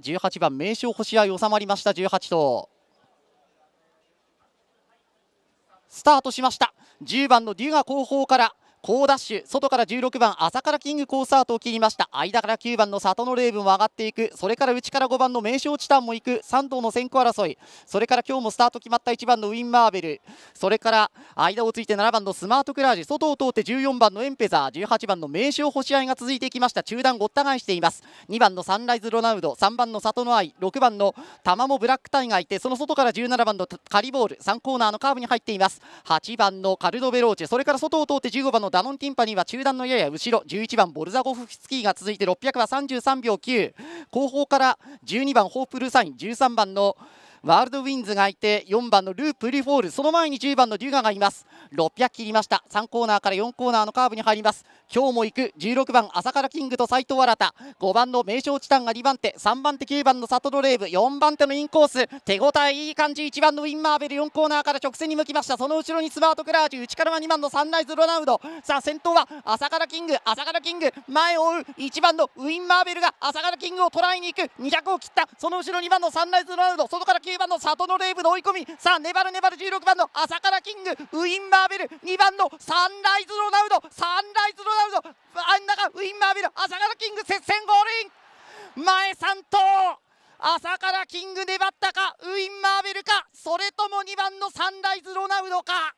18番名将星合収まりました18頭スタートしました10番のデュガ後方から高ダッシュ外から16番朝からキングコースアートを切りました間から9番の里のレーブンも上がっていくそれから内から5番の名勝チタンも行く3頭の先行争いそれから今日もスタート決まった1番のウィン・マーベルそれから間をついて7番のスマートクラージ外を通って14番のエンペザー18番の名勝星合いが続いていきました中段ごった返しています2番のサンライズ・ロナウド3番の里の愛6番の玉もブラックタイがいてその外から17番のカリボール3コーナーのカーブに入っています8番のカルドベローチェそれから外を通って15番ののダノンティンパニーは中段のやや後ろ11番ボルザゴフスキーが続いて600は33秒9後方から12番ホープルサイン13番のワールドウィンズがいて4番のループ・リフォールその前に10番のデュガがいます600切りました3コーナーから4コーナーのカーブに入ります今日も行く16番朝倉キングと斎藤新5番の名勝チタンが2番手3番手9番のサトドレーブ4番手のインコース手応えいい感じ1番のウィン・マーベル4コーナーから直線に向きましたその後ろにスマート・クラージュ内からは2番のサンライズ・ロナウドさあ先頭は朝倉キング朝倉キング前を追う1番のウィン・マーベルが朝倉キングを捉えに行く200を切ったその後ろ2番のサンライズ・ロナウド外から9 9番の里のレイブの追い込みさあ粘る粘る16番の朝からキングウィン・マーベル2番のサンライズ・ロナウドサンライズ・ロナウドあん中ウィン・マーベル朝からキング接戦ゴールイン前3頭朝からキング粘ったかウィン・マーベルかそれとも2番のサンライズ・ロナウドか